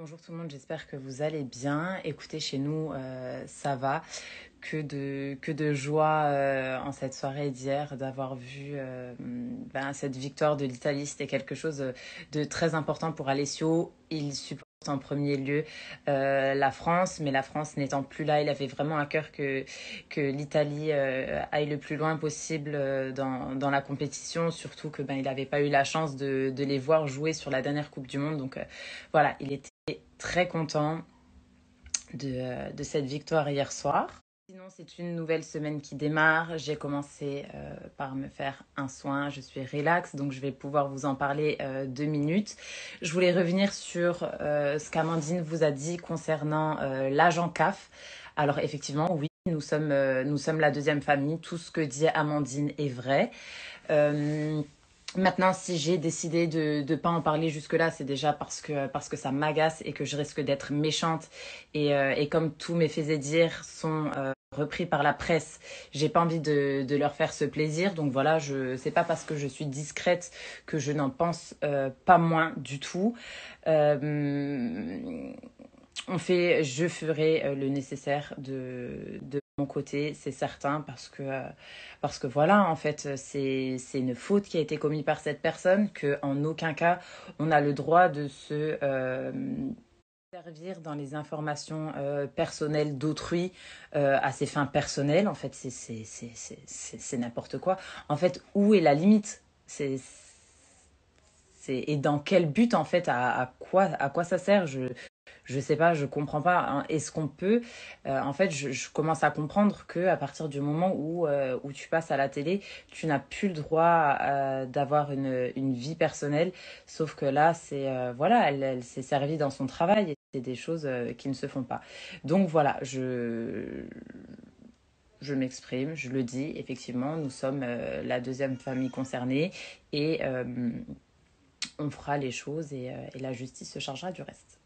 Bonjour tout le monde, j'espère que vous allez bien. Écoutez, chez nous, euh, ça va. Que de, que de joie euh, en cette soirée d'hier d'avoir vu euh, ben, cette victoire de l'italiste C'était quelque chose de très important pour Alessio. Il supporte en premier lieu euh, la France, mais la France n'étant plus là, il avait vraiment à cœur que, l'Italie euh, aille le plus loin possible euh, dans, la compétition, surtout que ben, il n'avait pas eu la chance de, les voir jouer sur la dernière Coupe du Monde. Donc voilà, il était très content de cette victoire hier soir. Sinon, c'est une nouvelle semaine qui démarre. J'ai commencé euh, par me faire un soin. Je suis relaxe, donc je vais pouvoir vous en parler euh, deux minutes. Je voulais revenir sur euh, ce qu'Amandine vous a dit concernant l'agent CAF. Alors effectivement, oui, nous sommes, nous sommes la deuxième famille. Tout ce que dit Amandine est vrai. Maintenant, si j'ai décidé de ne pas en parler jusque-là, c'est déjà parce que, parce que ça m'agace et que je risque d'être méchante. Et, comme tous mes faits et dire sont repris par la presse. J'ai pas envie de, leur faire ce plaisir. Donc voilà, je c'est pas parce que je suis discrète que je n'en pense euh, pas moins du tout. Euh, on fait, je ferai euh, le nécessaire de, de mon côté, c'est certain, parce que, parce que voilà, en fait, c'est une faute qui a été commise par cette personne, qu'en aucun cas on a le droit de se Servir dans les informations euh, personnelles d'autrui euh, à ses fins personnelles, en fait, c'est n'importe quoi. En fait, où est la limite c'est et dans quel but en fait à, à, quoi à quoi ça sert je je sais pas, je comprends pas. Hein. Est-ce qu'on peut euh, En fait, je, commence à comprendre que à partir du moment où euh, où tu passes à la télé, tu n'as plus le droit euh, d'avoir une, une vie personnelle. Sauf que là, c'est voilà, elle, s'est servie dans son travail. et C'est des choses qui ne se font pas. Donc voilà, je je m'exprime, je le dis, effectivement, nous sommes la deuxième famille concernée et on fera les choses et la justice se chargera du reste.